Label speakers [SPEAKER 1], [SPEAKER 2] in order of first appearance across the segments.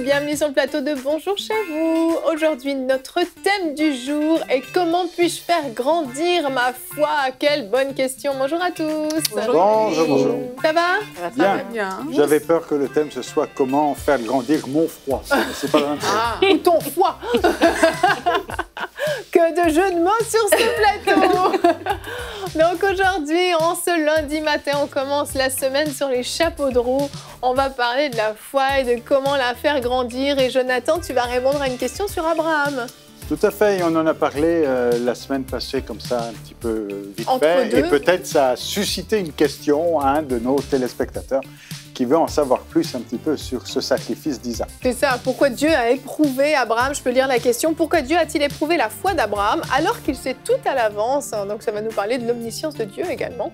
[SPEAKER 1] bienvenue sur le plateau de Bonjour chez vous. Aujourd'hui, notre thème du jour est comment puis-je faire grandir ma foi Quelle bonne question. Bonjour à tous. Bonjour. bonjour. Ça va Ça va bien.
[SPEAKER 2] J'avais peur que le thème ce soit comment faire grandir mon froid. C'est pas la même
[SPEAKER 1] ah. ton froid. que de jeux de mots sur ce plateau. Donc aujourd'hui, en ce lundi matin, on commence la semaine sur les chapeaux de roue. On va parler de la foi et de comment la faire grandir. Et Jonathan, tu vas répondre à une question sur Abraham.
[SPEAKER 2] Tout à fait, on en a parlé euh, la semaine passée comme ça, un petit peu euh, vite fait. Et peut-être ça a suscité une question un de nos téléspectateurs qui veut en savoir plus un petit peu sur ce sacrifice d'Isaac.
[SPEAKER 1] C'est ça, pourquoi Dieu a éprouvé Abraham Je peux lire la question. Pourquoi Dieu a-t-il éprouvé la foi d'Abraham alors qu'il sait tout à l'avance hein, Donc ça va nous parler de l'omniscience de Dieu également.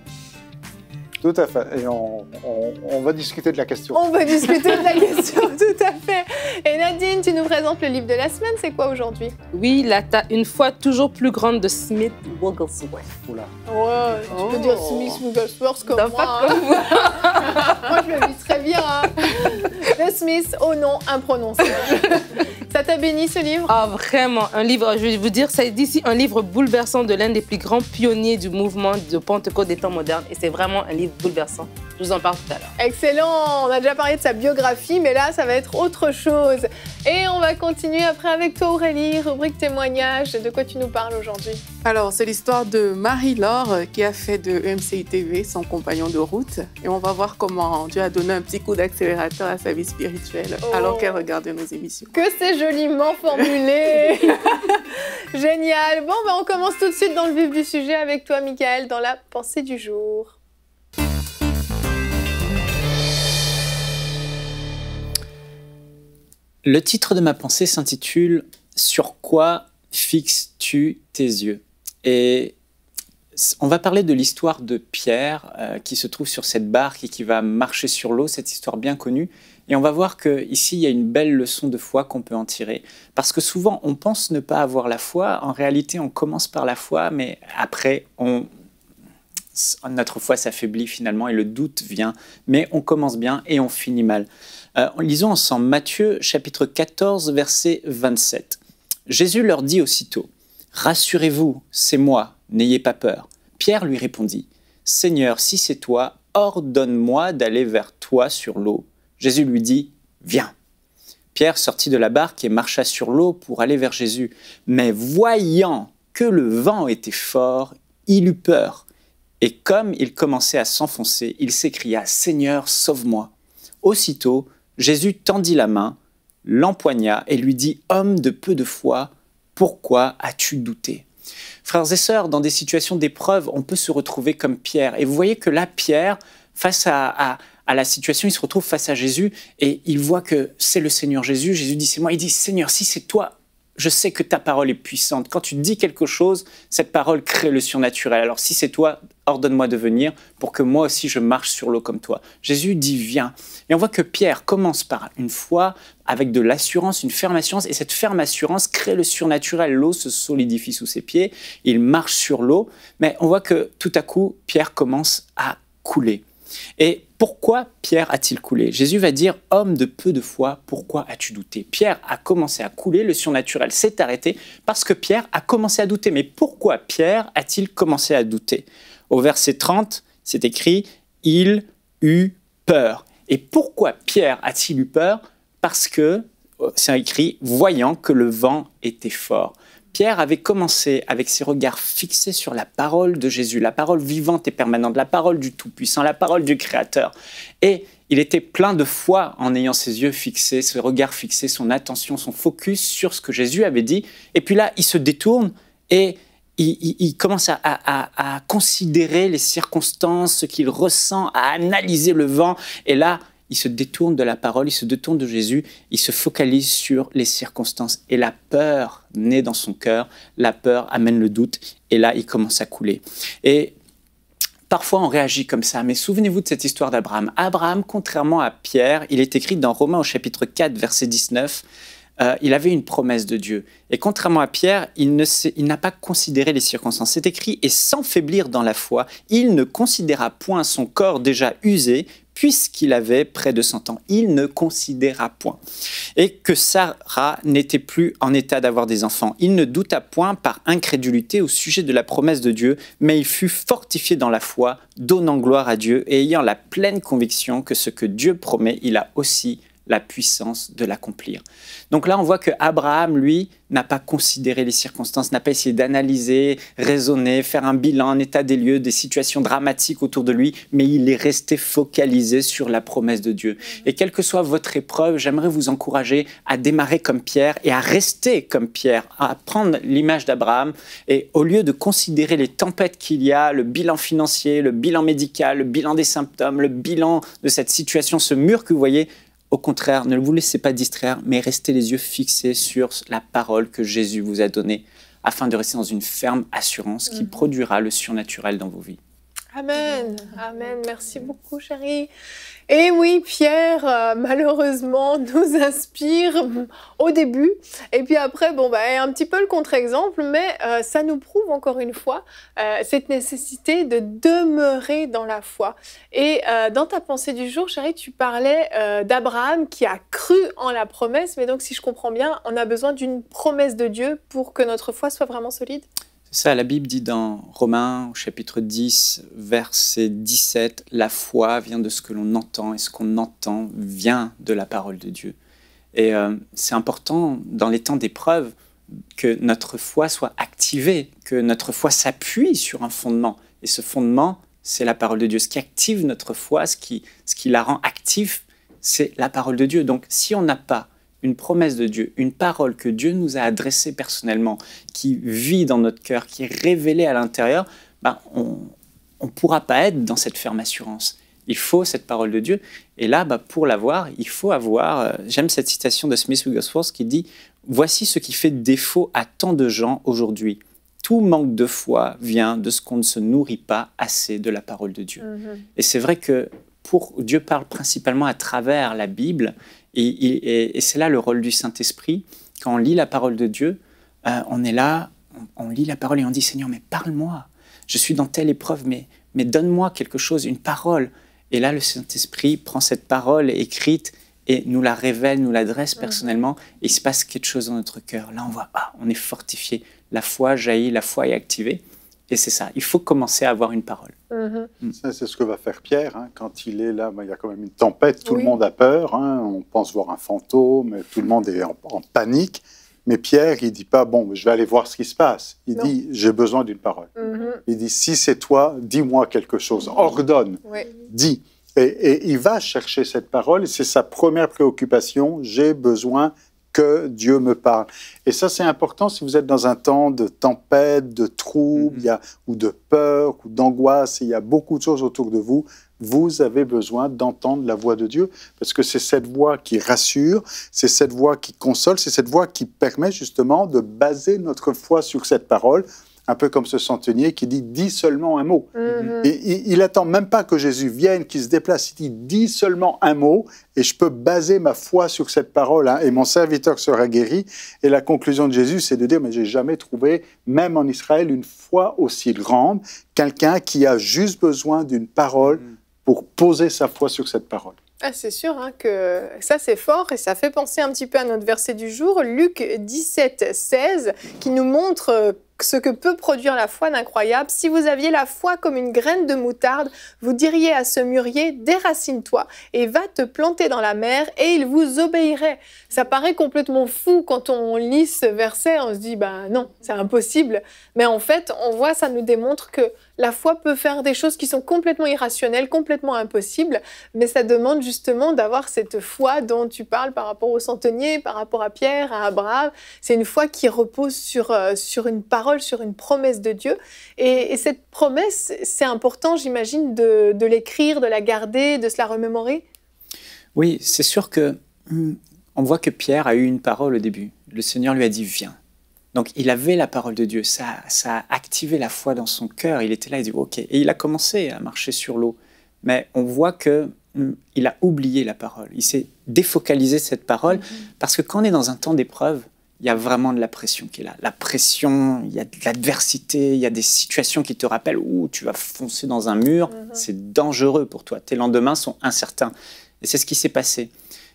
[SPEAKER 2] Tout à fait. Et on, va discuter de la question. On va
[SPEAKER 1] discuter de la question, tout à fait. Et Nadine, tu nous présentes le livre de la semaine. C'est quoi aujourd'hui
[SPEAKER 3] Oui, la une fois toujours plus grande de Smith Wigglesworth. Oula.
[SPEAKER 1] Ouais, tu peux dire oh. Smith Wigglesworth comme moi. Hein. moi. je le vis très bien. Hein. Smith au nom imprononcé. ça t'a béni ce livre
[SPEAKER 3] Ah vraiment, un livre, je vais vous dire, c'est d'ici un livre bouleversant de l'un des plus grands pionniers du mouvement de Pentecôte des temps modernes. Et c'est vraiment un livre bouleversant. Je vous en parle tout à l'heure.
[SPEAKER 1] Excellent On a déjà parlé de sa biographie, mais là, ça va être autre chose. Et on va continuer après avec toi, Aurélie, rubrique témoignage. De quoi tu nous parles aujourd'hui
[SPEAKER 4] Alors, c'est l'histoire de Marie-Laure euh, qui a fait de EMCI TV son compagnon de route. Et on va voir comment Dieu a donné un petit coup d'accélérateur à sa vie spirituelle oh. alors qu'elle regardait nos émissions.
[SPEAKER 1] Que c'est joliment formulé Génial Bon, ben, on commence tout de suite dans le vif du sujet avec toi, Michael, dans la pensée du jour.
[SPEAKER 5] Le titre de ma pensée s'intitule Sur quoi fixes-tu tes yeux Et on va parler de l'histoire de Pierre euh, qui se trouve sur cette barque et qui va marcher sur l'eau, cette histoire bien connue. Et on va voir qu'ici, il y a une belle leçon de foi qu'on peut en tirer. Parce que souvent, on pense ne pas avoir la foi. En réalité, on commence par la foi, mais après, on, notre foi s'affaiblit finalement et le doute vient. Mais on commence bien et on finit mal. Euh, lisons ensemble Matthieu chapitre 14 verset 27. Jésus leur dit aussitôt, Rassurez-vous, c'est moi, n'ayez pas peur. Pierre lui répondit, Seigneur, si c'est toi, ordonne-moi d'aller vers toi sur l'eau. Jésus lui dit, Viens. Pierre sortit de la barque et marcha sur l'eau pour aller vers Jésus. Mais voyant que le vent était fort, il eut peur. Et comme il commençait à s'enfoncer, il s'écria, Seigneur, sauve-moi. Aussitôt, Jésus tendit la main, l'empoigna et lui dit Homme de peu de foi, pourquoi as-tu douté Frères et sœurs, dans des situations d'épreuve, on peut se retrouver comme Pierre. Et vous voyez que là, Pierre, face à, la situation, il se retrouve face à Jésus et il voit que c'est le Seigneur Jésus. Jésus dit C'est moi. Il dit Seigneur, si c'est toi, je sais que ta parole est puissante. Quand tu dis quelque chose, cette parole crée le surnaturel. Alors si c'est toi, ordonne-moi de venir pour que moi aussi je marche sur l'eau comme toi. Jésus dit viens. Et on voit que Pierre commence par une foi avec de l'assurance, une ferme assurance, et cette ferme assurance crée le surnaturel. L'eau se solidifie sous ses pieds, il marche sur l'eau, mais on voit que tout à coup, Pierre commence à couler. Et pourquoi Pierre a-t-il coulé Jésus va dire Homme de peu de foi, pourquoi as-tu douté Pierre a commencé à couler, le surnaturel s'est arrêté parce que Pierre a commencé à douter. Mais pourquoi Pierre a-t-il commencé à douter au verset 30, c'est écrit Il eut peur. Et pourquoi Pierre a-t-il eu peur Parce que, euh, c'est écrit, voyant que le vent était fort. Pierre avait commencé avec ses regards fixés sur la parole de Jésus, la parole vivante et permanente, la parole du Tout-Puissant, la parole du Créateur. Et il était plein de foi en ayant ses yeux fixés, ses regards fixés, son attention, son focus sur ce que Jésus avait dit. Et puis là, il se détourne et il, commence à, à, considérer les circonstances, ce qu'il ressent, à analyser le vent. Et là, il se détourne de la parole, il se détourne de Jésus, il se focalise sur les circonstances. Et la peur naît dans son cœur, la peur amène le doute, et là, il commence à couler. Et Parfois, on réagit comme ça, mais souvenez-vous de cette histoire d'Abraham. Abraham, contrairement à Pierre, il est écrit dans Romains au chapitre 4, verset 19, euh, il avait une promesse de Dieu. Et contrairement à Pierre, il, il n'a pas considéré les circonstances. C'est écrit, et sans faiblir dans la foi, il ne considéra point son corps déjà usé, puisqu'il avait près de 100 ans. Il ne considéra point. Et que Sarah n'était plus en état d'avoir des enfants. Il ne douta point par incrédulité au sujet de la promesse de Dieu, mais il fut fortifié dans la foi, donnant gloire à Dieu et ayant la pleine conviction que ce que Dieu promet, il a aussi la puissance de l'accomplir. Donc là, on voit que Abraham, lui, n'a pas considéré les circonstances, n'a pas essayé d'analyser, raisonner, faire un bilan, un état des lieux, des situations dramatiques autour de lui, mais il est resté focalisé sur la promesse de Dieu. Et quelle que soit votre épreuve, j'aimerais vous encourager à démarrer comme Pierre et à rester comme Pierre, à prendre l'image d'Abraham et au lieu de considérer les tempêtes qu'il y a, le bilan financier, le bilan médical, le bilan des symptômes, le bilan de cette situation, ce mur que vous voyez, au contraire, ne vous laissez pas distraire, mais restez les yeux fixés sur la parole que Jésus vous a donnée, afin de rester dans une ferme assurance qui mhm. produira le surnaturel dans vos vies.
[SPEAKER 1] Amen, Amen. Merci beaucoup, chérie. Et oui, Pierre, euh, malheureusement, nous inspire au début. Et puis après, bon, bah, un petit peu le contre-exemple, mais euh, ça nous prouve encore une fois euh, cette nécessité de demeurer dans la foi. Et dans ta pensée du jour, chérie, tu parlais d'Abraham qui a cru en la promesse. Mais donc, si je comprends bien, on a besoin d'une promesse de Dieu pour que notre foi soit vraiment solide
[SPEAKER 5] ça, la Bible dit dans Romains au chapitre 10, verset 17, la foi vient de ce que l'on entend et ce qu'on entend vient de la parole de Dieu. Et euh, c'est important dans les temps d'épreuve que notre foi soit activée, que notre foi s'appuie sur un fondement. Et ce fondement, c'est la parole de Dieu. Ce qui active notre foi, ce qui, ce qui la rend active, c'est la parole de Dieu. Donc si on n'a pas une promesse de Dieu, une parole que Dieu nous a adressée personnellement, qui vit dans notre cœur, qui est révélée à l'intérieur, ben, on ne pourra pas être dans cette ferme assurance. Il faut cette parole de Dieu. Et là, ben, pour l'avoir, il faut avoir. Euh, j'aime cette citation de Smith Wigglesworth qui dit Voici ce qui fait défaut à tant de gens aujourd'hui. Tout manque de foi vient de ce qu'on ne se nourrit pas assez de la parole de Dieu. Mhm. Et c'est vrai que Dieu parle principalement à travers la Bible, et, c'est là le rôle du Saint-Esprit. Quand on lit la parole de Dieu, euh, on est là, on, lit la parole et on dit Seigneur, mais parle-moi. Je suis dans telle épreuve, mais, mais donne-moi quelque chose, une parole. Et là, le Saint-Esprit prend cette parole écrite et nous la révèle, nous l'adresse mhm. personnellement, et il se passe quelque chose dans notre cœur. Là, on voit, ah, on est fortifié. La foi jaillit, la foi est activée. Et c'est ça, il faut commencer à avoir une parole.
[SPEAKER 2] Mm-hmm. Mm. C'est ce que va faire Pierre. Hein. Quand il est là, bah, il y a quand même une tempête, tout le monde a peur, hein. on pense voir un fantôme, euh, tout le monde est en, panique. Mais Pierre, il dit pas, bon, je vais aller voir ce qui se passe. Il dit, j'ai besoin d'une parole. Mm-hmm. Il dit, si c'est toi, dis-moi quelque chose, ordonne, dis. Et, et, il va chercher cette parole, c'est sa première préoccupation, j'ai besoin que Dieu me parle. Et ça, c'est important si vous êtes dans un temps de tempête, de trouble, mhm. ou de peur, ou d'angoisse, il y a beaucoup de choses autour de vous. Vous avez besoin d'entendre la voix de Dieu, parce que c'est cette voix qui rassure, c'est cette voix qui console, c'est cette voix qui permet justement de baser notre foi sur cette parole un peu comme ce centenier qui dit dis seulement un mot. Mhm. Et il, attend même pas que Jésus vienne, qu'il se déplace, il dit dis seulement un mot et je peux baser ma foi sur cette parole hein. et mon serviteur sera guéri. Et la conclusion de Jésus, c'est de dire mais j'ai jamais trouvé, même en Israël, une foi aussi grande, quelqu'un qui a juste besoin d'une parole mhm. pour poser sa foi sur cette parole.
[SPEAKER 1] Ah, c'est sûr hein, que ça c'est fort et ça fait penser un petit peu à notre verset du jour, Luc 17, 16, qui nous montre euh, ce que peut produire la foi d'incroyable. Si vous aviez la foi comme une graine de moutarde, vous diriez à ce mûrier, déracine-toi et va te planter dans la mer et il vous obéirait. Ça paraît complètement fou quand on lit ce verset, on se dit, bah non, c'est impossible. Mais en fait, on voit, ça nous démontre que la foi peut faire des choses qui sont complètement irrationnelles, complètement impossibles, mais ça demande justement d'avoir cette foi dont tu parles par rapport au centenier, par rapport à Pierre, à Abraham. C'est une foi qui repose sur, euh, sur une parole sur une promesse de Dieu. Et, cette promesse, c'est important, j'imagine, de, l'écrire, de la garder, de se la remémorer.
[SPEAKER 5] Oui, c'est sûr que hmm, on voit que Pierre a eu une parole au début. Le Seigneur lui a dit viens. Donc il avait la parole de Dieu, ça, ça a activé la foi dans son cœur. Il était là, il dit ok, et il a commencé à marcher sur l'eau. Mais on voit que hmm, il a oublié la parole. Il s'est défocalisé cette parole mm-hmm. parce que quand on est dans un temps d'épreuve, il y a vraiment de la pression qui est là. La pression, il y a de l'adversité, il y a des situations qui te rappellent où tu vas foncer dans un mur, mhm. c'est dangereux pour toi. Tes lendemains sont incertains. Et c'est ce qui s'est passé.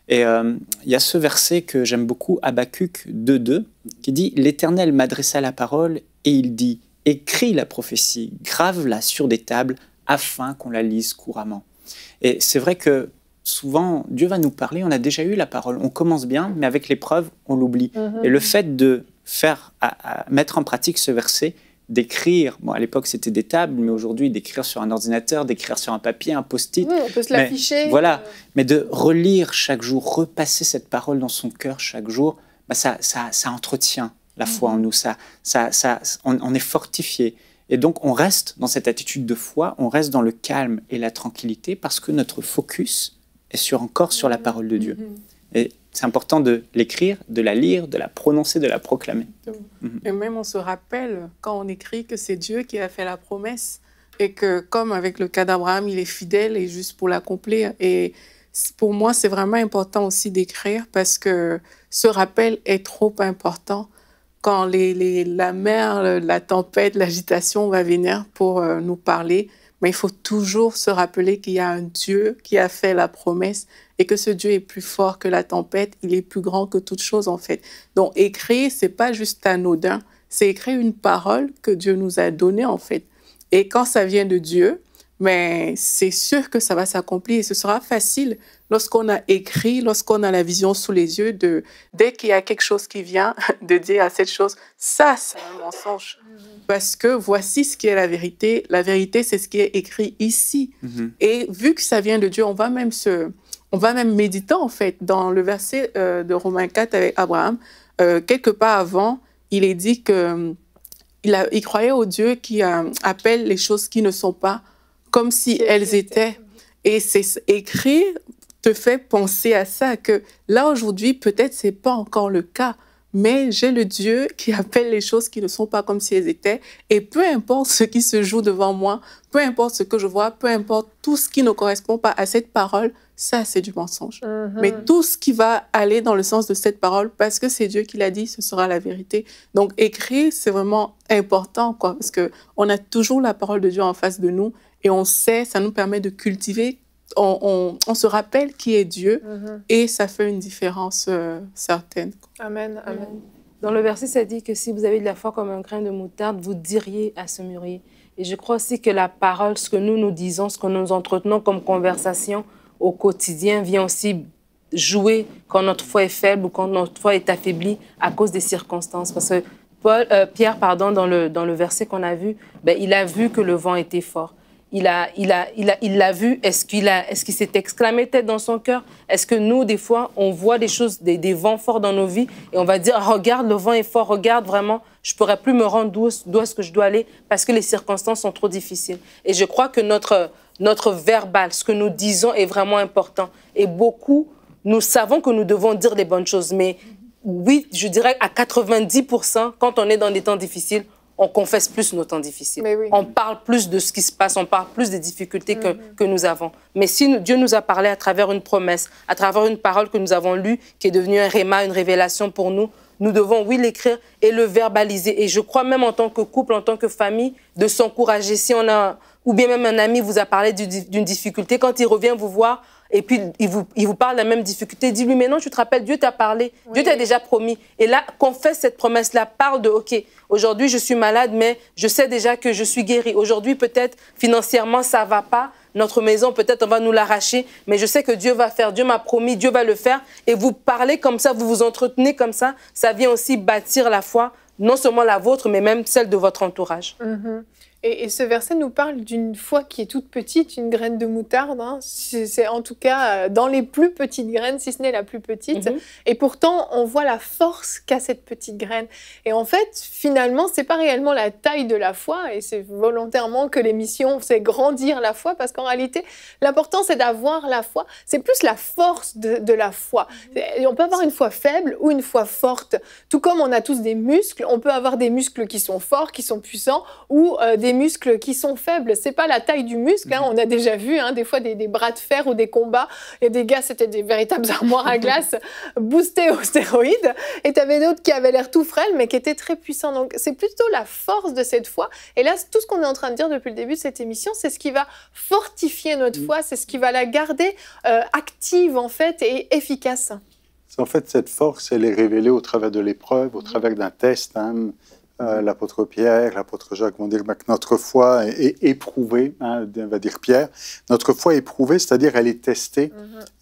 [SPEAKER 5] Et euh, il y a ce verset que j'aime beaucoup, Habakkuk 2.2, qui dit « L'Éternel m'adressa la parole et il dit « Écris la prophétie, grave-la sur des tables, afin qu'on la lise couramment. » Et c'est vrai que souvent, Dieu va nous parler, on a déjà eu la parole, on commence bien, mais avec l'épreuve, on l'oublie. Mhm. Et le fait de faire, mettre en pratique ce verset, d'écrire, bon, à l'époque c'était des tables, mais aujourd'hui d'écrire sur un ordinateur, d'écrire sur un papier, un post-it. on peut se l'afficher. Voilà, euh. mais de relire chaque jour, repasser cette parole dans son cœur chaque jour, bah, ça, entretient la foi en mhm. nous, ça, ça, on, on est fortifié. Et donc on reste dans cette attitude de foi, on reste dans le calme et la tranquillité parce que notre focus et sur, encore sur la mm-hmm. parole de Dieu. Mm-hmm. Et c'est important de l'écrire, de la lire, de la prononcer, de la proclamer. Mm-hmm.
[SPEAKER 4] Et même on se rappelle quand on écrit que c'est Dieu qui a fait la promesse et que comme avec le cas d'Abraham, il est fidèle et juste pour l'accomplir. Et pour moi, c'est vraiment important aussi d'écrire parce que ce rappel est trop important quand les, la mer, la tempête, l'agitation va venir pour euh, nous parler mais il faut toujours se rappeler qu'il y a un Dieu qui a fait la promesse et que ce Dieu est plus fort que la tempête, il est plus grand que toute chose en fait. Donc écrire, c'est pas juste anodin, c'est écrire une parole que Dieu nous a donnée en fait. Et quand ça vient de Dieu, mais c'est sûr que ça va s'accomplir et ce sera facile lorsqu'on a écrit, lorsqu'on a la vision sous les yeux de dès qu'il y a quelque chose qui vient de dire à cette chose, ça c'est un mensonge parce que voici ce qui est la vérité. La vérité, c'est ce qui est écrit ici. Mhm. Et vu que ça vient de Dieu, on va même se, on va même méditer en fait dans le verset euh, de Romains 4 avec Abraham. Quelques euh, quelque part avant, il est dit que euh, il, il croyait au Dieu qui appelle les choses qui ne sont pas comme si elles étaient. Et c'est écrit te fait penser à ça que là aujourd'hui peut-être c'est pas encore le cas mais j'ai le Dieu qui appelle les choses qui ne sont pas comme si elles étaient. Et peu importe ce qui se joue devant moi, peu importe ce que je vois, peu importe tout ce qui ne correspond pas à cette parole, ça c'est du mensonge.
[SPEAKER 1] Uh-huh. Mais tout
[SPEAKER 4] ce qui va aller dans le sens de cette parole, parce que c'est Dieu qui l'a dit, ce sera la vérité. Donc écrire, c'est vraiment important, quoi, parce que on a toujours la parole de Dieu en face de nous et on sait, ça nous permet de cultiver on, se rappelle qui est Dieu mhm. et ça fait une différence euh, certaine.
[SPEAKER 3] Amen, amen. Dans le verset, ça dit que si vous avez de la foi comme un grain de moutarde, vous diriez à ce mûrier. Et je crois aussi que la parole, ce que nous nous disons, ce que nous entretenons comme conversation au quotidien vient aussi jouer quand notre foi est faible ou quand notre foi est affaiblie à cause des circonstances. Parce que euh, Pierre, pardon, dans le, dans le verset qu'on a vu, ben, il a vu que le vent était fort il a, il a, il l'a vu Est-ce qu'il a, est-ce qu'il s'est exclamé tête dans son cœur Est-ce que nous, des fois, on voit des choses, des, vents forts dans nos vies et on va dire ah, regarde, le vent est fort, regarde vraiment, je pourrais plus me rendre d'où, est-ce que je dois aller parce que les circonstances sont trop difficiles. Et je crois que notre notre verbal, ce que nous disons, est vraiment important. Et beaucoup, nous savons que nous devons dire les bonnes choses, mais oui, je dirais à 90%, quand on est dans des temps difficiles, on confesse plus nos temps difficiles. On parle plus de ce qui se passe, on parle plus des difficultés que, mhm. nous avons. Mais si Dieu nous a parlé à travers une promesse, à travers une parole que nous avons lue, qui est devenue un réma, une révélation pour nous, nous devons, oui, l'écrire et le verbaliser. Et je crois même en tant que couple, en tant que famille, de s'encourager. Si on a, ou bien même un ami vous a parlé d'une difficulté, quand il revient vous voir, et puis il vous, il vous parle de la même difficulté, dis-lui, mais non, tu te rappelles, Dieu t'a parlé, Dieu t'a déjà promis. Et là, confesse cette promesse-là, parle de, OK, aujourd'hui je suis malade, mais je sais déjà que je suis guéri. Aujourd'hui, peut-être financièrement, ça va pas. Notre maison, peut-être on va nous l'arracher, mais je sais que Dieu va faire, Dieu m'a promis, Dieu va le faire. Et vous parlez comme ça, vous vous entretenez comme ça, ça vient aussi bâtir la foi, non seulement la vôtre, mais même celle de votre entourage.
[SPEAKER 1] Mm-hmm. Et, ce verset nous parle d'une foi qui est toute petite, une graine de moutarde. Hein. C'est en tout cas euh, dans les plus petites graines, si ce n'est la plus petite. Mhm. Et pourtant, on voit la force qu'a cette petite graine. Et en fait, finalement, c'est pas réellement la taille de la foi. Et c'est volontairement que l'émission c'est grandir la foi, parce qu'en réalité, l'important c'est d'avoir la foi. C'est plus la force de, la foi. Et mhm. on peut avoir une foi faible ou une foi forte. Tout comme on a tous des muscles, on peut avoir des muscles qui sont forts, qui sont puissants, ou euh, des muscles qui sont faibles. C'est pas la taille du muscle. Hein. On a déjà vu hein, des fois des, bras de fer ou des combats. Et des gars, c'était des véritables armoires à glace boostées aux stéroïdes. Et tu avais d'autres qui avaient l'air tout frêles, mais qui étaient très puissants. Donc c'est plutôt la force de cette foi. Et là, tout ce qu'on est en train de dire depuis le début de cette émission, c'est ce qui va fortifier notre foi. C'est ce qui va la garder euh, active en fait et efficace.
[SPEAKER 2] En fait, cette force, elle est révélée au travers de l'épreuve, au travers d'un test. Hein. Euh, l'apôtre Pierre, l'apôtre Jacques vont dire ben, que notre foi est, éprouvée, on hein, va dire Pierre. Notre foi est éprouvée, c'est-à-dire elle est testée.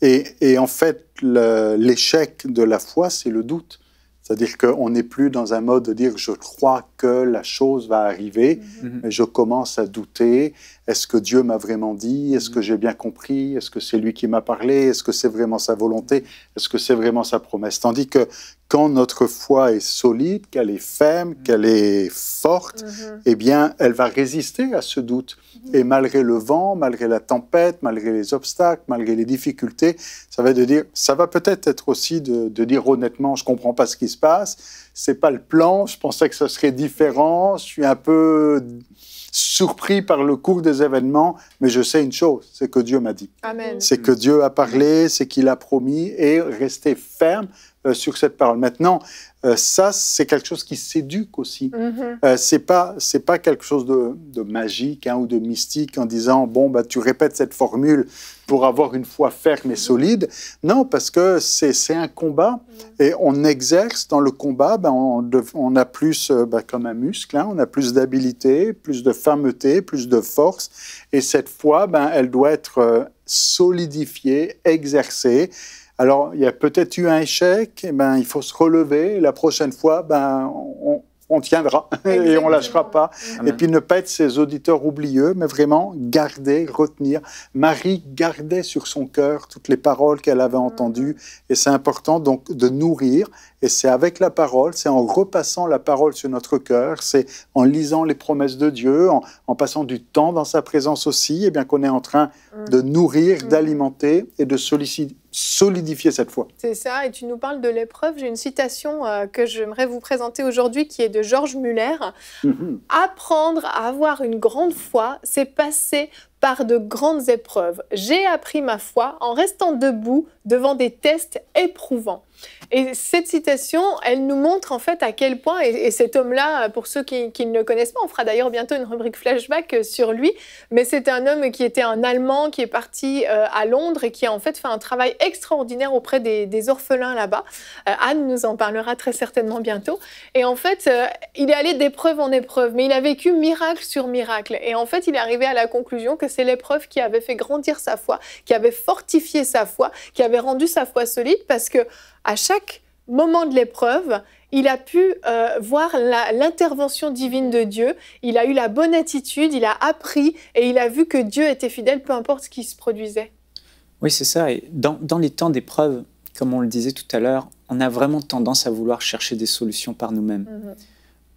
[SPEAKER 2] Mm-hmm. et, en fait, l'échec de la foi, c'est le doute. C'est-à-dire qu'on n'est plus dans un mode de dire je crois que la chose va arriver, mm-hmm. mais je commence à douter. Est-ce que Dieu m'a vraiment dit Est-ce que mm-hmm. j'ai bien compris Est-ce que c'est lui qui m'a parlé Est-ce que c'est vraiment sa volonté Est-ce que c'est vraiment sa promesse Tandis que quand notre foi est solide, qu'elle est ferme, mm. qu'elle est forte, mm-hmm. eh bien, elle va résister à ce doute. Mm-hmm. Et malgré le vent, malgré la tempête, malgré les obstacles, malgré les difficultés, ça va dire, ça va peut-être être aussi de, dire honnêtement, je comprends pas ce qui se passe, c'est pas le plan, je pensais que ce serait différent, je suis un peu surpris par le cours des événements, mais je sais une chose, c'est que Dieu m'a dit. C'est que Dieu a parlé, c'est qu'il a promis, et rester ferme, euh, sur cette parole. Maintenant, euh, ça, c'est quelque chose qui s'éduque aussi. Ce mhm. euh, n'est c'est pas, c'est pas quelque chose de, magique hein, ou de mystique en disant bon bah tu répètes cette formule pour avoir une foi ferme et solide. Non, parce que c'est un combat mhm. et on exerce dans le combat, ben on, on, a plus, bah, comme un muscle, hein, on a plus d'habilité, plus de fermeté, plus de force. Et cette foi, ben, elle doit être solidifiée, exercée. Alors, il y a peut-être eu un échec, eh ben, il faut se relever. La prochaine fois, ben, on, tiendra et on lâchera pas. Et puis ne pas être ces auditeurs oublieux, mais vraiment garder, retenir. Marie gardait sur son cœur toutes les paroles qu'elle avait entendues et c'est important donc de nourrir et c'est avec la parole, c'est en repassant la parole sur notre cœur, c'est en lisant les promesses de Dieu, en, passant du temps dans sa présence aussi, et eh bien qu'on est en train mm. de nourrir, mm. d'alimenter et de solidifier cette foi.
[SPEAKER 1] C'est ça, et tu nous parles de l'épreuve. J'ai une citation euh, que j'aimerais vous présenter aujourd'hui qui est de Georges Muller. Mhm. Apprendre à avoir une grande foi, c'est passer par de grandes épreuves. J'ai appris ma foi en restant debout devant des tests éprouvants. Et cette citation, elle nous montre en fait à quel point, et, cet homme-là, pour ceux qui, ne le connaissent pas, on fera d'ailleurs bientôt une rubrique flashback euh, sur lui, mais c'est un homme qui était un Allemand, qui est parti euh, à Londres et qui a en fait fait un travail extraordinaire auprès des, orphelins là-bas. Euh, Anne nous en parlera très certainement bientôt. Et en fait, il est allé d'épreuve en épreuve, mais il a vécu miracle sur miracle. Et en fait, il est arrivé à la conclusion que c'est l'épreuve qui avait fait grandir sa foi, qui avait fortifié sa foi, qui avait rendu sa foi solide parce que à chaque moment de l'épreuve, il a pu euh, voir l'intervention divine de Dieu, il a eu la bonne attitude, il a appris et il a vu que Dieu était fidèle peu importe ce qui se produisait.
[SPEAKER 5] Oui, c'est ça. Et dans, les temps d'épreuve, comme on le disait tout à l'heure, on a vraiment tendance à vouloir chercher des solutions par nous-mêmes. Mm-hmm.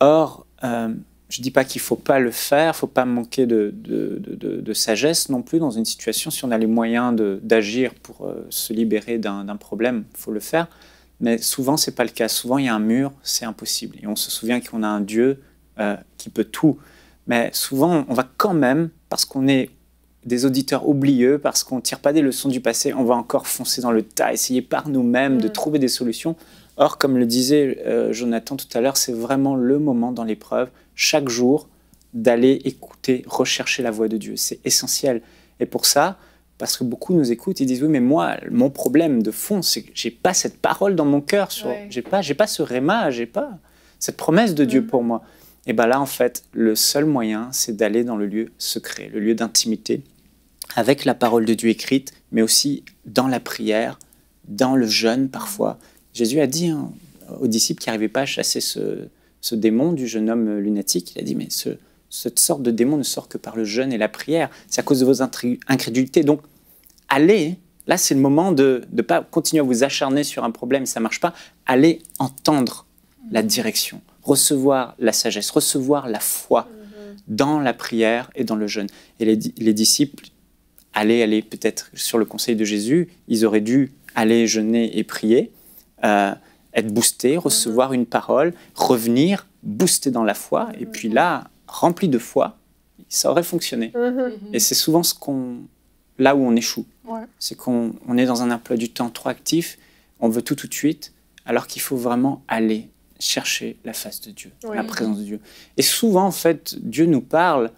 [SPEAKER 5] Or, euh, je dis pas qu'il faut pas le faire, faut pas manquer de, de, de, sagesse non plus dans une situation. Si on a les moyens d'agir pour euh, se libérer d'un problème, faut le faire. Mais souvent, c'est pas le cas. Souvent, il y a un mur, c'est impossible. Et on se souvient qu'on a un Dieu euh, qui peut tout. Mais souvent, on va quand même, parce qu'on est des auditeurs oublieux, parce qu'on tire pas des leçons du passé, on va encore foncer dans le tas, essayer par nous-mêmes de mm. trouver des solutions. Or, comme le disait euh, Jonathan tout à l'heure, c'est vraiment le moment dans l'épreuve chaque jour d'aller écouter, rechercher la voix de Dieu. C'est essentiel. Et pour ça, parce que beaucoup nous écoutent, ils disent oui, mais moi, mon problème de fond, c'est que j'ai pas cette parole dans mon cœur, sur, n'ai j'ai pas, j'ai pas ce réma, j'ai pas cette promesse de Dieu mm. pour moi. Et ben là, en fait, le seul moyen, c'est d'aller dans le lieu secret, le lieu d'intimité, avec la parole de Dieu écrite, mais aussi dans la prière, dans le jeûne parfois. Mm. Jésus a dit hein, aux disciples qui n'arrivaient pas à chasser ce, ce démon du jeune homme lunatique. Il a dit, mais ce, cette sorte de démon ne sort que par le jeûne et la prière. C'est à cause de vos incrédulités. Donc, allez, là, c'est le moment de ne pas continuer à vous acharner sur un problème, ça ne marche pas. Allez entendre la direction, recevoir la sagesse, recevoir la foi mhm. dans la prière et dans le jeûne. Et les, disciples allez, allez, peut-être sur le conseil de Jésus, ils auraient dû aller jeûner et prier. Euh, être boosté, mhm. recevoir une parole, revenir booster dans la foi, et puis mhm. là, rempli de foi, ça aurait fonctionné. Mhm. Et c'est souvent ce qu'on, là où on échoue. C'est qu'on est dans un emploi du temps trop actif, on veut tout tout de suite, alors qu'il faut vraiment aller chercher la face de Dieu, la présence de Dieu. Et souvent, en fait, Dieu nous parle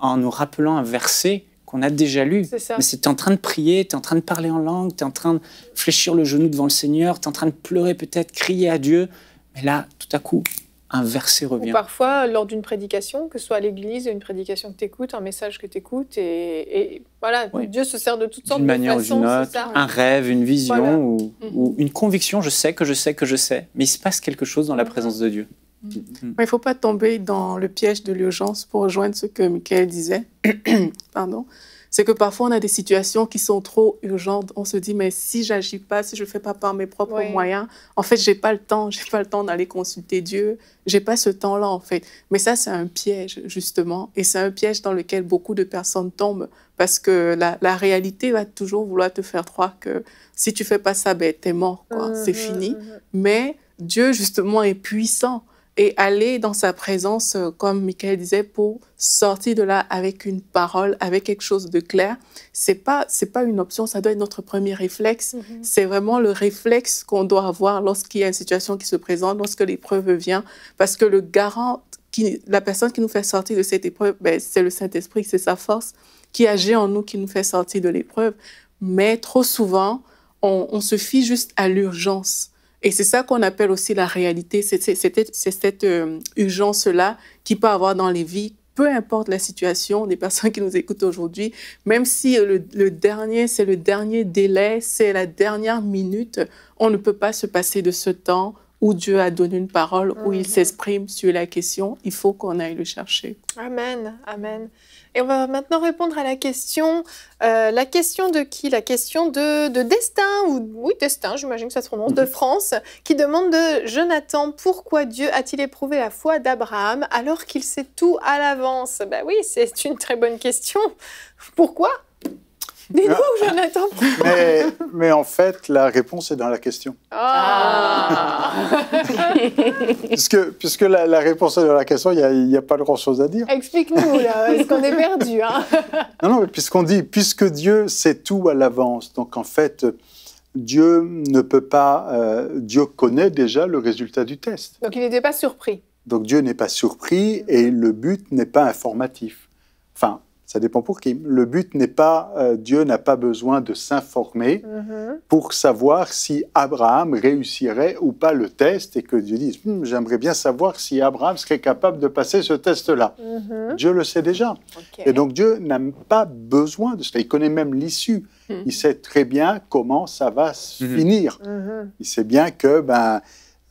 [SPEAKER 5] en nous rappelant un verset on a déjà lu. Mais c'est en train de prier, tu es en train de parler en langue, tu es en train de fléchir le genou devant le Seigneur, tu es en train de pleurer peut-être, crier à Dieu. Mais là, tout à coup, un verset revient. Ou
[SPEAKER 1] parfois, lors d'une prédication, que ce soit à l'église, une prédication que tu un message que tu et, voilà, Dieu se sert de toutes sortes de façons. D'une manière ou d'une autre, un
[SPEAKER 5] rêve, une vision mhm. ou, une conviction, je sais que je sais que je sais, mais il se passe quelque chose dans la mhm. présence de Dieu.
[SPEAKER 4] Mm-hmm. Il ne faut pas tomber dans le piège de l'urgence pour rejoindre ce que Michael disait. Pardon. C'est que parfois, on a des situations qui sont trop urgentes. On se dit, mais si j'agis pas, si je ne fais pas par mes propres moyens, en fait, j'ai pas le temps. J'ai pas le temps d'aller consulter Dieu. J'ai pas ce temps-là, en fait. Mais ça, c'est un piège, justement. Et c'est un piège dans lequel beaucoup de personnes tombent parce que la, la, réalité va toujours vouloir te faire croire que si tu fais pas ça, ben, es mort, quoi. Mm-hmm. C'est fini. Mm-hmm. Mais Dieu, justement, est puissant et aller dans sa présence, euh, comme Michael disait, pour sortir de là avec une parole, avec quelque chose de clair, c'est pas c'est pas une option, ça doit être notre premier réflexe. Mm-hmm. C'est vraiment le réflexe qu'on doit avoir lorsqu'il y a une situation qui se présente, lorsque l'épreuve vient, parce que le garant, qui, la personne qui nous fait sortir de cette épreuve, ben, c'est le Saint-Esprit, c'est sa force qui agit en nous, qui nous fait sortir de l'épreuve. Mais trop souvent, on, on se fie juste à l'urgence et c'est ça qu'on appelle aussi la réalité, c'est cette euh, urgence-là qui peut avoir dans les vies, peu importe la situation des personnes qui nous écoutent aujourd'hui, même si le, dernier, c'est le dernier délai, c'est la dernière minute, on ne peut pas se passer de ce temps où Dieu a donné une parole, où il mhm. s'exprime sur la question, il faut qu'on aille le chercher.
[SPEAKER 1] Amen, amen. Et on va maintenant répondre à la question, euh, la question de qui La question de, de Destin, ou oui, Destin, j'imagine que ça se prononce, de mhm. France, qui demande de Jonathan, pourquoi Dieu a-t-il éprouvé la foi d'Abraham alors qu'il sait tout à l'avance Ben oui, c'est une très bonne question. Pourquoi Dis-nous, ah. Jonathan. Mais,
[SPEAKER 2] mais, en fait, la réponse est dans la question.
[SPEAKER 1] Ah.
[SPEAKER 2] puisque, puisque la, réponse est dans la question, il n'y a, a, pas grand-chose à dire.
[SPEAKER 1] Explique-nous, est-ce qu'on est perdu hein
[SPEAKER 2] Non, non, mais puisqu'on dit, puisque Dieu sait tout à l'avance, donc en fait, Dieu ne peut pas, euh, Dieu connaît déjà le résultat du test.
[SPEAKER 1] Donc il n'était pas surpris.
[SPEAKER 2] Donc Dieu n'est pas surpris et le but n'est pas informatif. Ça dépend pour qui. Le but n'est pas, euh, Dieu n'a pas besoin de s'informer mhm. pour savoir si Abraham réussirait ou pas le test et que Dieu dise, hmm, j'aimerais bien savoir si Abraham serait capable de passer ce test-là. Mhm. Dieu le sait déjà. Et donc Dieu n'a pas besoin de cela. Il connaît même l'issue. Mhm. Il sait très bien comment ça va se finir. Il sait bien que, ben,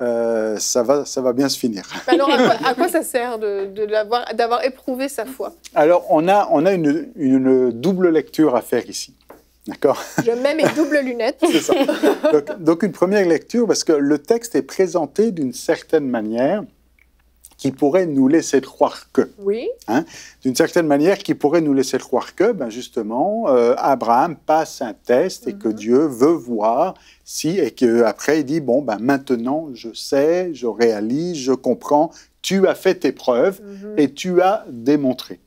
[SPEAKER 2] euh, ça, va, bien se finir. Alors,
[SPEAKER 1] à quoi, ça sert d'avoir éprouvé sa foi
[SPEAKER 2] Alors, on a, on une, double lecture à faire ici. D'accord
[SPEAKER 1] Je mets mes doubles lunettes. C'est ça.
[SPEAKER 2] donc, une première lecture, parce que le texte est présenté d'une certaine manière qui pourrait nous laisser croire que. Oui. Hein? D'une certaine manière, qui pourrait nous laisser croire que, ben justement, euh, Abraham passe un test et que mhm. Dieu veut voir si, et qu'après il dit, bon, ben maintenant je sais, je réalise, je comprends, tu as fait tes preuves mhm. et tu as démontré.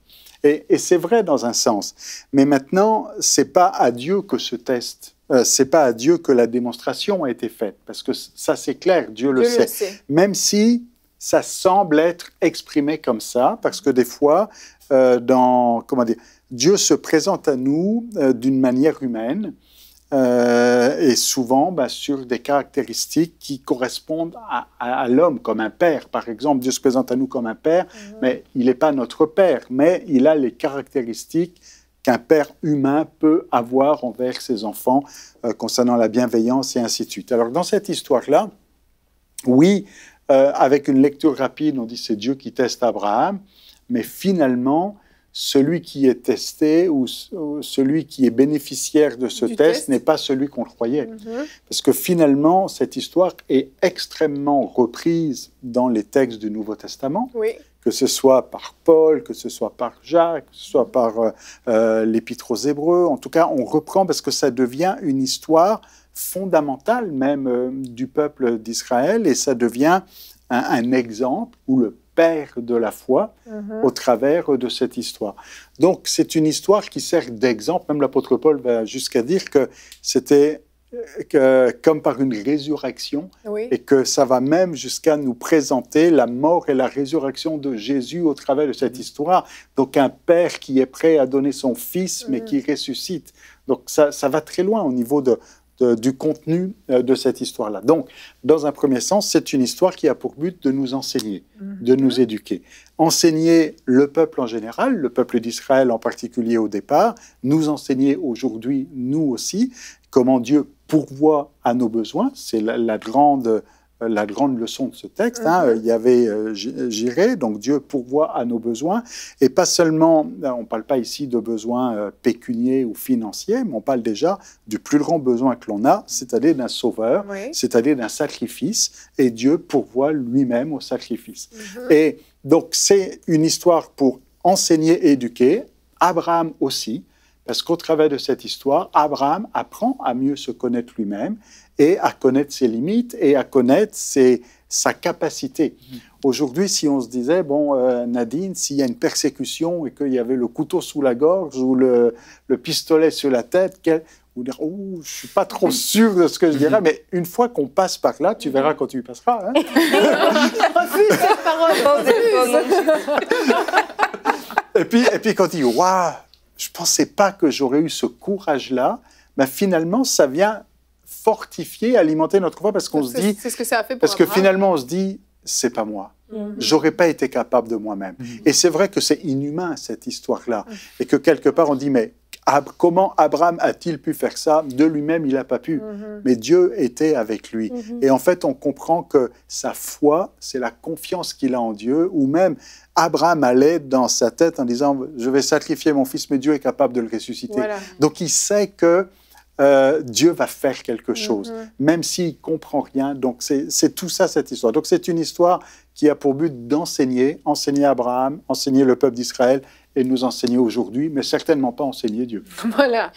[SPEAKER 2] Et, c'est vrai dans un sens. Mais maintenant, c'est pas à Dieu que ce test euh, c'est pas à Dieu que la démonstration a été faite, parce que ça c'est clair, Dieu, le, sait. Même si ça semble être exprimé comme ça, parce que des fois, euh, dans, comment dire, Dieu se présente à nous euh, d'une manière humaine, euh, et souvent bah, sur des caractéristiques qui correspondent à, l'homme, comme un père, par exemple. Dieu se présente à nous comme un père, mhm. mais il n'est pas notre père, mais il a les caractéristiques qu'un père humain peut avoir envers ses enfants concernant la bienveillance et ainsi de suite. Alors dans cette histoire-là, oui, euh, avec une lecture rapide, on dit c'est Dieu qui teste Abraham, mais finalement, celui qui est testé ou, celui qui est bénéficiaire de ce test, n'est pas celui qu'on croyait. Mhm. Parce que finalement, cette histoire est extrêmement reprise dans les textes du Nouveau Testament. Que ce soit par Paul, que ce soit par Jacques, que ce soit par euh, euh, l'Épître aux Hébreux. En tout cas, on reprend parce que ça devient une histoire fondamentale même euh, du peuple d'Israël et ça devient un, exemple ou le père de la foi uh-huh. au travers de cette histoire. Donc c'est une histoire qui sert d'exemple, même l'apôtre Paul va jusqu'à dire que c'était euh, que, comme par une résurrection, et que ça va même jusqu'à nous présenter la mort et la résurrection de Jésus au travers de cette mm-hmm. histoire. Donc un père qui est prêt à donner son fils, mais mm-hmm. qui ressuscite. Donc ça, ça, va très loin au niveau de, euh, du contenu euh, de cette histoire-là. Donc, dans un premier sens, c'est une histoire qui a pour but de nous enseigner, de mhm. nous éduquer. Enseigner le peuple en général, le peuple d'Israël en particulier au départ, nous enseigner aujourd'hui, nous aussi, comment Dieu pourvoit à nos besoins. C'est la, grande euh, la grande leçon de ce texte. Hein, mhm. il y avait euh, j'irai, donc Dieu pourvoit à nos besoins, et pas seulement, euh, on ne parle pas ici de besoins pécuniers ou financiers, mais on parle déjà du plus grand besoin que l'on a, c'est-à-dire d'un sauveur, c'est-à-dire d'un sacrifice, et Dieu pourvoit lui-même au sacrifice. Mhm. Et donc c'est une histoire pour enseigner et éduquer, Abraham aussi, parce qu'au travers de cette histoire, Abraham apprend à mieux se connaître lui-même et à connaître ses limites et à connaître sa capacité. Mm-hmm. Aujourd'hui, si on se disait, bon, euh, Nadine, s'il y a une persécution et qu'il y avait le couteau sous la gorge ou le, pistolet sur la tête, quel, ou dire oh, je suis pas trop mm-hmm. sûr de ce que je dirais, mm-hmm. mais une fois qu'on passe par là, tu verras quand tu y passeras. Hein et puis, et puis quand il dit, waouh, je ne pensais pas que j'aurais eu ce courage-là, mais finalement, ça vient fortifier, alimenter notre foi parce qu'on se dit. C'est ce que ça a fait pour Parce que finalement, on se dit, c'est pas moi. Mhm. J'aurais pas été capable de moi-même. Mhm. Et c'est vrai que c'est inhumain, cette histoire-là. Mhm. Et que quelque part, on dit, mais comment Abraham a-t-il pu faire ça De lui-même, il n'a pas pu. Mhm. Mais Dieu était avec lui. Mhm. Et en fait, on comprend que sa foi, c'est la confiance qu'il a en Dieu, ou même Abraham allait dans sa tête en disant, je vais sacrifier mon fils, mais Dieu est capable de le ressusciter. Donc il sait que euh, Dieu va faire quelque mhm. chose, même s'il comprend rien. Donc c'est tout ça, cette histoire. Donc c'est une histoire qui a pour but d'enseigner, enseigner Abraham, enseigner le peuple d'Israël et nous enseigner aujourd'hui, mais certainement pas enseigner Dieu.
[SPEAKER 1] Voilà.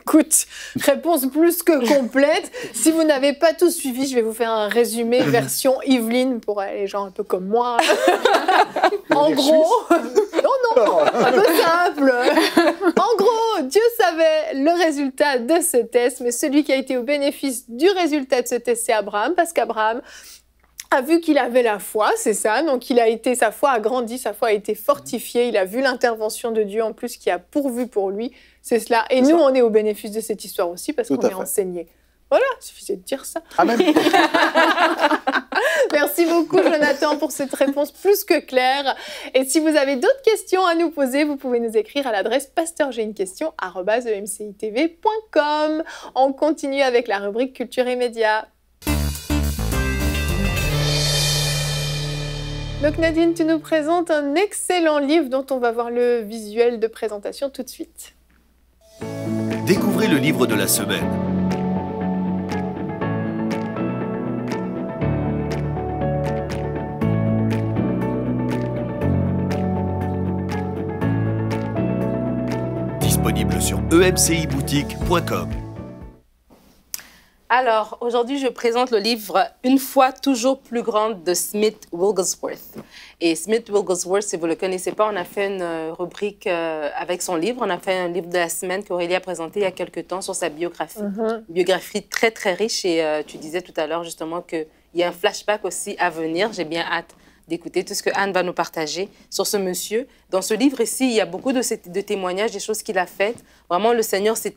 [SPEAKER 1] Écoute, réponse plus que complète. si vous n'avez pas tout suivi, je vais vous faire un résumé version Yveline pour les gens un peu comme moi. en gros, non, non, oh. un peu simple. En gros, Dieu savait le résultat de ce test, mais celui qui a été au bénéfice du résultat de ce test, c'est Abraham, parce qu'Abraham a vu qu'il avait la foi, c'est ça. Donc il a été, sa foi a grandi, sa foi a été fortifiée. Il a vu l'intervention de Dieu en plus qui a pourvu pour lui. C'est cela. Et nous, on est au bénéfice de cette histoire aussi parce qu'on est enseigné. Voilà, suffisait de dire ça. Ah, Merci beaucoup, Jonathan, pour cette réponse plus que claire. Et si vous avez d'autres questions à nous poser, vous pouvez nous écrire à l'adresse pasteurjainequestion.com. E on continue avec la rubrique culture et médias. Donc Nadine, tu nous présentes un excellent livre dont on va voir le visuel de présentation tout de suite.
[SPEAKER 3] Découvrez le livre de la semaine.
[SPEAKER 2] Disponible
[SPEAKER 1] sur emciboutique.com.
[SPEAKER 3] Alors, aujourd'hui, je présente le livre Une fois toujours plus grande de Smith Wigglesworth. Et Smith Wigglesworth, si vous ne le connaissez pas, on a fait une euh, rubrique euh, avec son livre. On a fait un livre de la semaine qu'Aurélie a présenté il y a quelques temps sur sa biographie. Mm-hmm. Biographie très, très riche. Et euh, tu disais tout à l'heure justement qu'il y a un flashback aussi à venir. J'ai bien hâte d'écouter tout ce que Anne va nous partager sur ce monsieur. Dans ce livre ici, il y a beaucoup de, témoignages, des choses qu'il a faites. Vraiment, le Seigneur s'est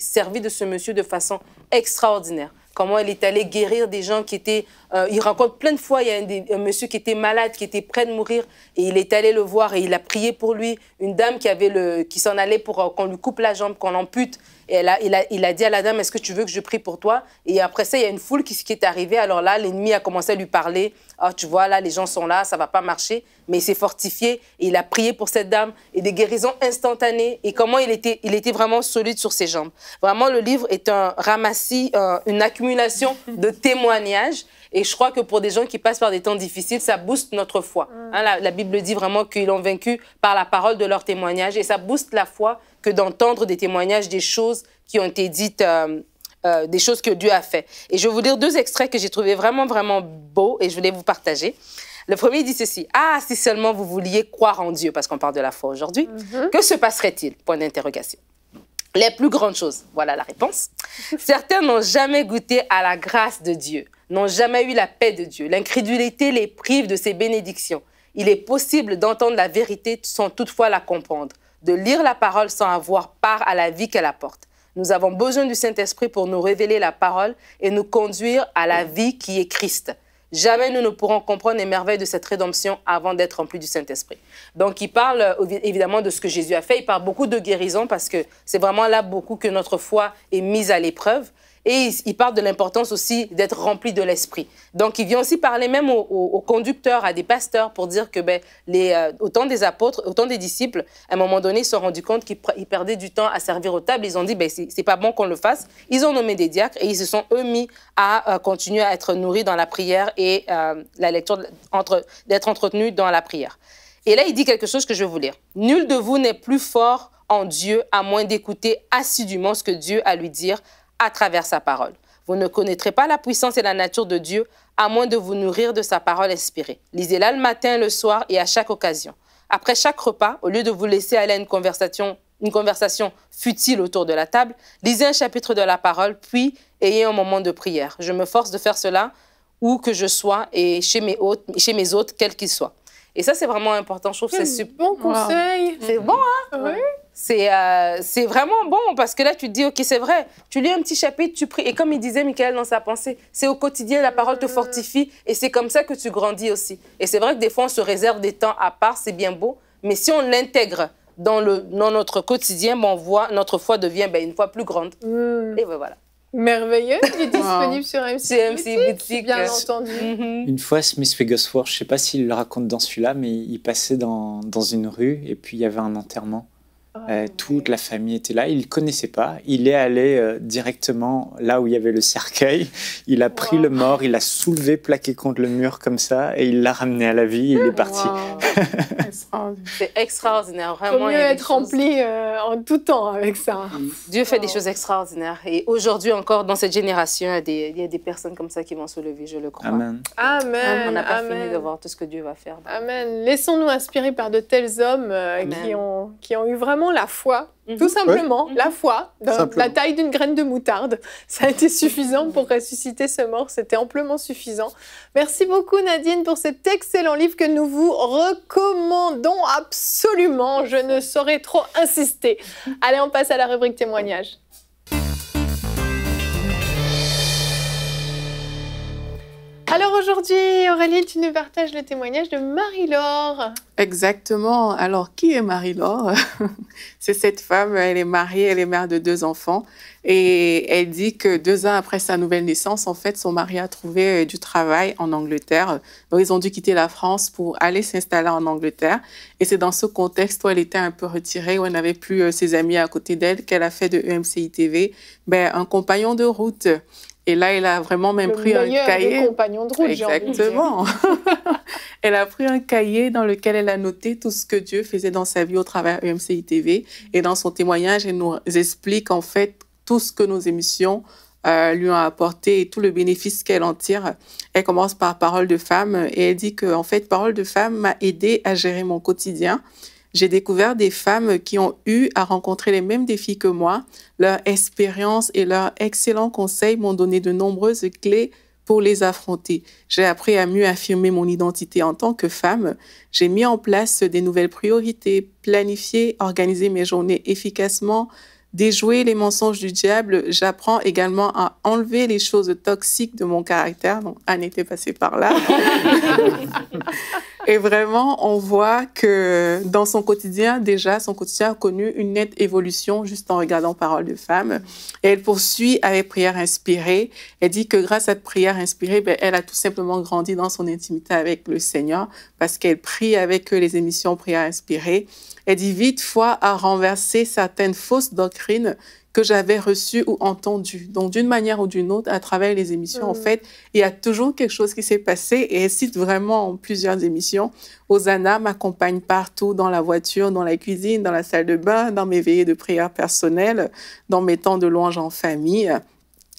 [SPEAKER 3] servi de ce monsieur de façon extraordinaire. Comment il est allé guérir des gens qui étaient... Euh, il rencontre plein de fois, il y a un, monsieur qui était malade, qui était près de mourir, et il est allé le voir et il a prié pour lui. Une dame qui, avait le, qui s'en allait pour euh, qu'on lui coupe la jambe, qu'on l'ampute il, a, dit à la dame, est-ce que tu veux que je prie pour toi Et après ça, il y a une foule qui, est arrivée. Alors là, l'ennemi a commencé à lui parler. Ah, tu vois, là, les gens sont là, ça va pas marcher. Mais il s'est fortifié et il a prié pour cette dame et des guérisons instantanées. Et comment il était, il était vraiment solide sur ses jambes. Vraiment, le livre est un ramassis, une accumulation de témoignages et je crois que pour des gens qui passent par des temps difficiles, ça booste notre foi. Mm. Hein, la, Bible dit vraiment qu'ils l'ont vaincu par la parole de leur témoignage. Et ça booste la foi que d'entendre des témoignages des choses qui ont été dites. Euh, euh, des choses que Dieu a fait. Et je vais vous lire deux extraits que j'ai trouvé vraiment, vraiment beaux et je voulais vous partager. Le premier dit ceci. Ah, si seulement vous vouliez croire en Dieu, parce qu'on parle de la foi aujourd'hui, mm-hmm. que se passerait-il Point d'interrogation. Les plus grandes choses. Voilà la réponse. Certains n'ont jamais goûté à la grâce de Dieu n'ont jamais eu la paix de Dieu. L'incrédulité les prive de ses bénédictions. Il est possible d'entendre la vérité sans toutefois la comprendre, de lire la parole sans avoir part à la vie qu'elle apporte. Nous avons besoin du Saint-Esprit pour nous révéler la parole et nous conduire à la vie qui est Christ. Jamais nous ne pourrons comprendre les merveilles de cette rédemption avant d'être remplis du Saint-Esprit. Donc il parle euh, évidemment de ce que Jésus a fait, il parle beaucoup de guérison parce que c'est vraiment là beaucoup que notre foi est mise à l'épreuve. Et il, parle de l'importance aussi d'être rempli de l'esprit. Donc, il vient aussi parler même aux, conducteurs, à des pasteurs, pour dire que ben, euh, autant des apôtres, autant des disciples, à un moment donné, se sont rendus compte qu'ils perdaient du temps à servir aux tables. Ils ont dit, ben, c'est pas bon qu'on le fasse. Ils ont nommé des diacres et ils se sont eux mis à euh, continuer à être nourris dans la prière et euh, la lecture, d'être entretenus dans la prière. Et là, il dit quelque chose que je vais vous lire. Nul de vous n'est plus fort en Dieu à moins d'écouter assidûment ce que Dieu a à lui dire à travers sa parole. Vous ne connaîtrez pas la puissance et la nature de Dieu à moins de vous nourrir de sa parole inspirée. Lisez-la le matin, le soir et à chaque occasion. Après chaque repas, au lieu de vous laisser aller à une conversation, une conversation futile autour de la table, lisez un chapitre de la parole, puis ayez un moment de prière. Je me force de faire cela où que je sois et chez mes hôtes, chez mes hôtes quels qu'ils soient. Et ça, c'est vraiment important. Je trouve c'est super. Bon conseil. C'est bon, hein? Oui. Euh, c'est vraiment bon parce que là, tu te dis, OK, c'est vrai. Tu lis un petit chapitre, tu pries. Et comme il disait Michael dans sa pensée, c'est au quotidien, la parole te mm. fortifie et c'est comme ça que tu grandis aussi. Et c'est vrai que des fois, on se réserve des temps à part, c'est bien beau, mais si on l'intègre dans, notre quotidien, on voit, notre foi devient ben, une foi plus grande. Mm. Et ben, voilà.
[SPEAKER 1] Merveilleux, est disponible sur
[SPEAKER 3] MC, MC Boutique, bien entendu. Mm-hmm. Une
[SPEAKER 5] fois, Smith Wigglesworth, je ne sais pas s'il le raconte dans celui-là, mais il passait dans une rue et puis il y avait un enterrement. Euh, toute la famille était là, il ne connaissait pas. Il est allé euh, directement là où il y avait le cercueil. Il a pris le mort, il l'a soulevé, plaqué contre le mur comme ça, et il l'a ramené à la vie. Il est parti.
[SPEAKER 3] c'est extraordinaire, vraiment. mieux être rempli euh, en tout temps avec ça. Dieu fait des choses extraordinaires. Et aujourd'hui encore, dans cette génération, il y, a des, personnes comme ça qui vont se je le crois. Amen. Ah, on n'a pas fini de voir tout ce que Dieu va faire.
[SPEAKER 1] Amen. Laissons-nous inspirer par de tels hommes qui, ont, qui ont eu vraiment la foi, tout simplement, la foi, mhm. mhm. la taille d'une graine de moutarde. Ça a été suffisant pour ressusciter ce mort, c'était amplement suffisant. Merci beaucoup Nadine pour cet excellent livre que nous vous recommandons absolument. Je ne saurais trop insister. Allez, on passe à la rubrique témoignages. Alors aujourd'hui, Aurélie, tu nous partages le témoignage de Marie-Laure.
[SPEAKER 4] Exactement. Alors, qui est Marie-Laure C'est cette femme, elle est mariée, elle est mère de deux enfants. Et elle dit que deux ans après sa nouvelle naissance, en fait, son mari a trouvé euh, du travail en Angleterre. Donc, ils ont dû quitter la France pour aller s'installer en Angleterre. Et c'est dans ce contexte où elle était un peu retirée, où elle n'avait plus euh, ses amis à côté d'elle, qu'elle a fait de EMCITV TV ben, un compagnon de route. Et là, elle a vraiment même pris un cahier. Des de
[SPEAKER 1] route, Exactement.
[SPEAKER 4] elle a pris un cahier dans lequel elle a noté tout ce que Dieu faisait dans sa vie au travers EMCI TV. Et dans son témoignage, elle nous explique en fait tout ce que nos émissions euh, lui ont apporté et tout le bénéfice qu'elle en tire. Elle commence par Parole de femme et elle dit que en fait, Parole de femme m'a aidé à gérer mon quotidien j'ai découvert des femmes qui ont eu à rencontrer les mêmes défis que moi. Leur expérience et leurs excellents conseils m'ont donné de nombreuses clés pour les affronter. J'ai appris à mieux affirmer mon identité en tant que femme. J'ai mis en place des nouvelles priorités, planifié, organisé mes journées efficacement, déjoué les mensonges du diable. J'apprends également à enlever les choses toxiques de mon caractère. Donc, Anne était passée par là. Et vraiment, on voit que dans son quotidien, déjà, son quotidien a connu une nette évolution juste en regardant Parole de femme. Et elle poursuit avec Prière inspirée. Elle dit que grâce à Prière inspirée, ben, elle a tout simplement grandi dans son intimité avec le Seigneur parce qu'elle prie avec les émissions Prière inspirée. Elle dit vite foi à renverser certaines fausses doctrines que j'avais reçu ou entendu. Donc, d'une manière ou d'une autre, à travers les émissions, en mm. fait, il y a toujours quelque chose qui s'est passé et elle cite vraiment en plusieurs émissions. Osana m'accompagne partout, dans la voiture, dans la cuisine, dans la salle de bain, dans mes veillées de prière personnelles, dans mes temps de louange en famille.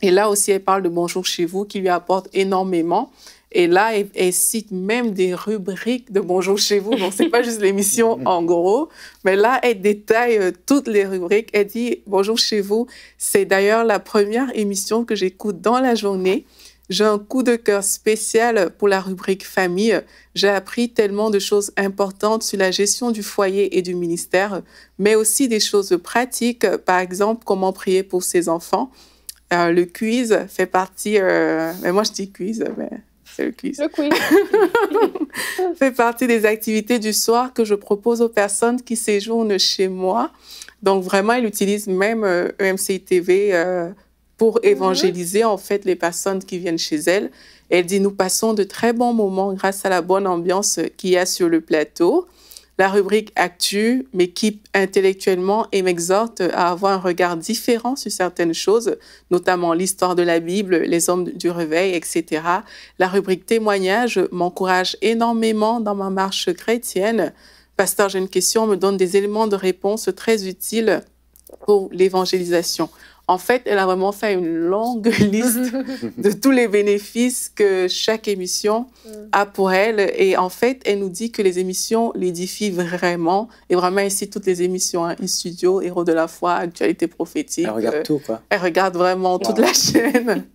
[SPEAKER 4] Et là aussi, elle parle de Bonjour chez vous qui lui apporte énormément. Et là, elle, cite même des rubriques de Bonjour chez vous. Donc, c'est pas juste l'émission en gros, mais là, elle détaille euh, toutes les rubriques. Elle dit Bonjour chez vous. C'est d'ailleurs la première émission que j'écoute dans la journée. J'ai un coup de cœur spécial pour la rubrique famille. J'ai appris tellement de choses importantes sur la gestion du foyer et du ministère, mais aussi des choses pratiques, par exemple comment prier pour ses enfants. Euh, le quiz fait partie, euh, mais moi je dis quiz, mais le quiz. fait partie des activités du soir que je propose aux personnes qui séjournent chez moi. Donc vraiment, elle utilise même euh, e TV euh, pour mhm. évangéliser en fait les personnes qui viennent chez elle. Elle dit, nous passons de très bons moments grâce à la bonne ambiance euh, qu'il y a sur le plateau la rubrique Actu m'équipe intellectuellement et m'exhorte à avoir un regard différent sur certaines choses, notamment l'histoire de la Bible, les hommes du réveil, etc. La rubrique Témoignages m'encourage énormément dans ma marche chrétienne. Pasteur, j'ai une question, me donne des éléments de réponse très utiles pour l'évangélisation. En fait, elle a vraiment fait une longue liste mhm. de tous les bénéfices que chaque émission mhm. a pour elle. Et en fait, elle nous dit que les émissions l'édifient vraiment. Et vraiment, ici, toutes les émissions, hein, Studio, Héros de la foi, Actualité prophétique. Elle regarde euh, tout, quoi. Elle regarde vraiment toute la chaîne.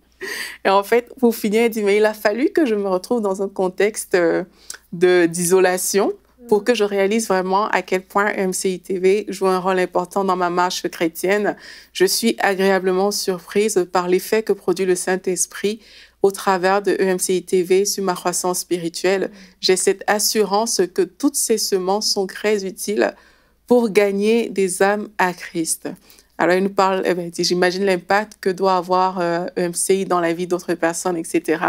[SPEAKER 4] Et en fait, pour finir, elle dit, mais il a fallu que je me retrouve dans un contexte euh, d'isolation pour que je réalise vraiment à quel point MCI TV joue un rôle important dans ma marche chrétienne. Je suis agréablement surprise par l'effet que produit le Saint-Esprit au travers de EMCI TV sur ma croissance spirituelle. J'ai cette assurance que toutes ces semences sont très utiles pour gagner des âmes à Christ. Alors, il nous parle, eh ben, j'imagine l'impact que doit avoir euh, dans la vie d'autres personnes, etc.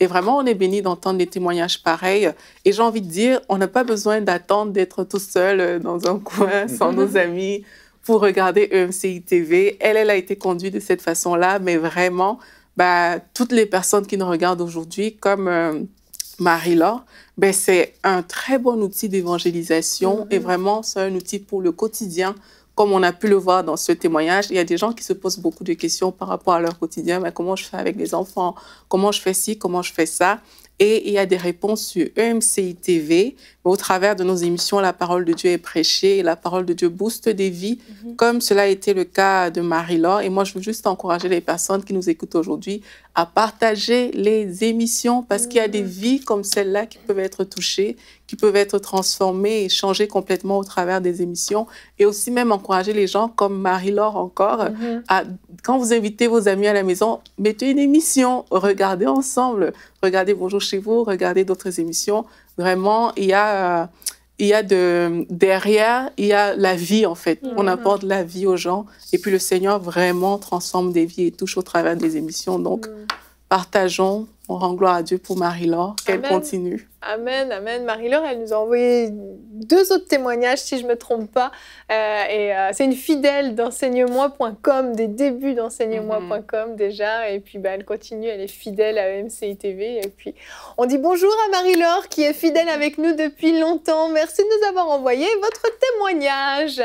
[SPEAKER 4] Et vraiment, on est béni d'entendre des témoignages pareils. Et j'ai envie de dire, on n'a pas besoin d'attendre d'être tout seul euh, dans un coin mm-hmm. sans nos amis pour regarder EMCI TV. Elle, elle a été conduite de cette façon-là, mais vraiment, bah, toutes les personnes qui nous regardent aujourd'hui, comme euh, Marie-Laure, ben, c'est un très bon outil d'évangélisation et mm-hmm. vraiment, c'est un outil pour le quotidien comme on a pu le voir dans ce témoignage, il y a des gens qui se posent beaucoup de questions par rapport à leur quotidien. Mais comment je fais avec les enfants Comment je fais ci Comment je fais ça et il y a des réponses sur EMCI TV. Au travers de nos émissions, la parole de Dieu est prêchée et la parole de Dieu booste des vies, mhm. comme cela a été le cas de Marie-Laure. Et moi, je veux juste encourager les personnes qui nous écoutent aujourd'hui à partager les émissions parce mhm. qu'il y a des vies comme celle-là qui peuvent être touchées qui peuvent être transformés et changés complètement au travers des émissions. Et aussi même encourager les gens comme Marie-Laure encore, mm-hmm. à, quand vous invitez vos amis à la maison, mettez une émission, regardez ensemble, regardez Bonjour chez vous, regardez d'autres émissions. Vraiment, il y a... Euh, il y a de derrière, il y a la vie en fait. On mm-hmm. apporte la vie aux gens et puis le Seigneur vraiment transforme des vies et touche au travers des émissions. Donc mm. Partageons. On rend gloire à Dieu pour Marie-Laure, qu'elle continue.
[SPEAKER 1] Amen, amen. Marie-Laure, elle nous a envoyé deux autres témoignages, si je ne me trompe pas. Euh, et euh, c'est une fidèle d'enseignez-moi.com, des débuts d'enseignez-moi.com mhm. déjà. Et puis, bah, elle continue, elle est fidèle à MCI TV. Et puis, on dit bonjour à Marie-Laure, qui est fidèle avec nous depuis longtemps. Merci de nous avoir envoyé votre témoignage.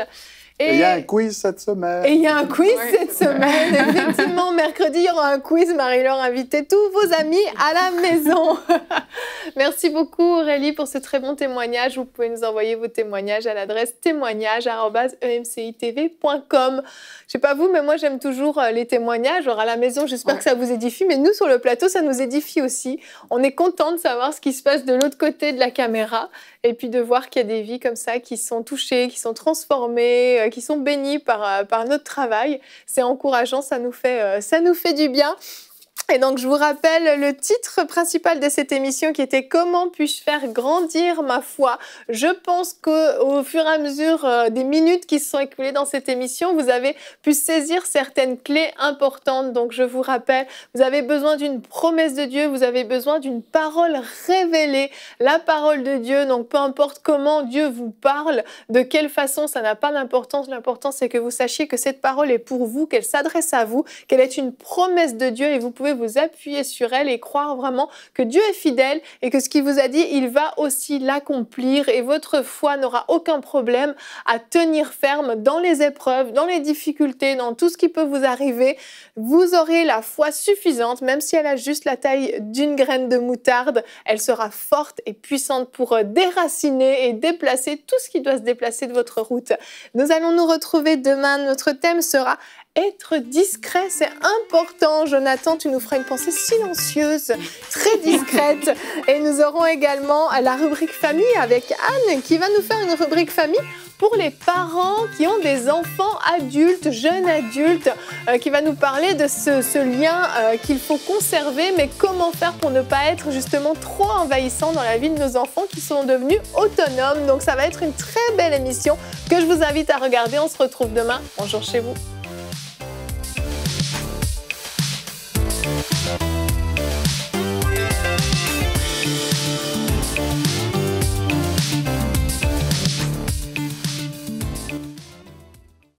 [SPEAKER 1] Et il y a un
[SPEAKER 2] quiz cette semaine. Et il y a un quiz
[SPEAKER 1] cette semaine. Effectivement, mercredi, il y aura un quiz. Marie-Laure, invitez tous vos amis à la maison. Merci beaucoup, Aurélie, pour ce très bon témoignage. Vous pouvez nous envoyer vos témoignages à l'adresse témoignage.emcitv.com. E Je sais pas vous, mais moi, j'aime toujours euh, les témoignages. Alors, à la maison, j'espère que ça vous édifie. Mais nous, sur le plateau, ça nous édifie aussi. On est content de savoir ce qui se passe de l'autre côté de la caméra. Et puis de voir qu'il y a des vies comme ça qui sont touchées, qui sont transformées, euh, qui sont bénies par, euh, par notre travail, c'est encourageant, ça nous fait, euh, ça nous fait du bien. Et donc, je vous rappelle le titre principal de cette émission qui était Comment puis-je faire grandir ma foi Je pense qu'au fur et à mesure euh, des minutes qui se sont écoulées dans cette émission, vous avez pu saisir certaines clés importantes. Donc, je vous rappelle, vous avez besoin d'une promesse de Dieu, vous avez besoin d'une parole révélée, la parole de Dieu. Donc, peu importe comment Dieu vous parle, de quelle façon, ça n'a pas d'importance. L'important, c'est que vous sachiez que cette parole est pour vous, qu'elle s'adresse à vous, qu'elle est une promesse de Dieu et vous pouvez pouvez vous appuyer sur elle et croire vraiment que Dieu est fidèle et que ce qu'il vous a dit, il va aussi l'accomplir et votre foi n'aura aucun problème à tenir ferme dans les épreuves, dans les difficultés, dans tout ce qui peut vous arriver. Vous aurez la foi suffisante, même si elle a juste la taille d'une graine de moutarde, elle sera forte et puissante pour déraciner et déplacer tout ce qui doit se déplacer de votre route. Nous allons nous retrouver demain. Notre thème sera être discret, c'est important. Jonathan, tu nous feras une pensée silencieuse, très discrète. Et nous aurons également la rubrique famille avec Anne qui va nous faire une rubrique famille pour les parents qui ont des enfants adultes, jeunes adultes, euh, qui va nous parler de ce, lien euh, qu'il faut conserver, mais comment faire pour ne pas être justement trop envahissant dans la vie de nos enfants qui sont devenus autonomes. Donc ça va être une très belle émission que je vous invite à regarder. On se retrouve demain. Bonjour chez vous.